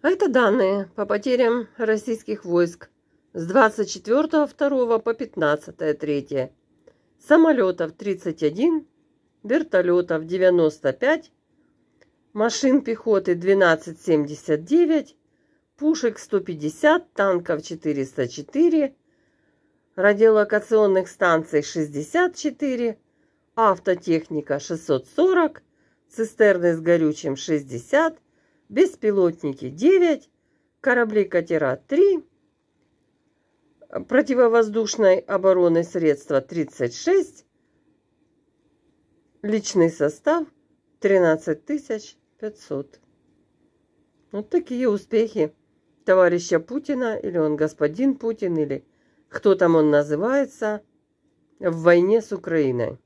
Это данные по потерям российских войск с 24.2 по 15.3. Самолетов 31, вертолетов 95, машин пехоты 1279, пушек 150, танков 404, радиолокационных станций 64, автотехника 640, цистерны с горючим 60, беспилотники 9, корабли-катера 3, противовоздушной обороны средства 36, личный состав 13 500. Вот такие успехи товарища Путина, или он господин Путин, или кто там он называется, в войне с Украиной.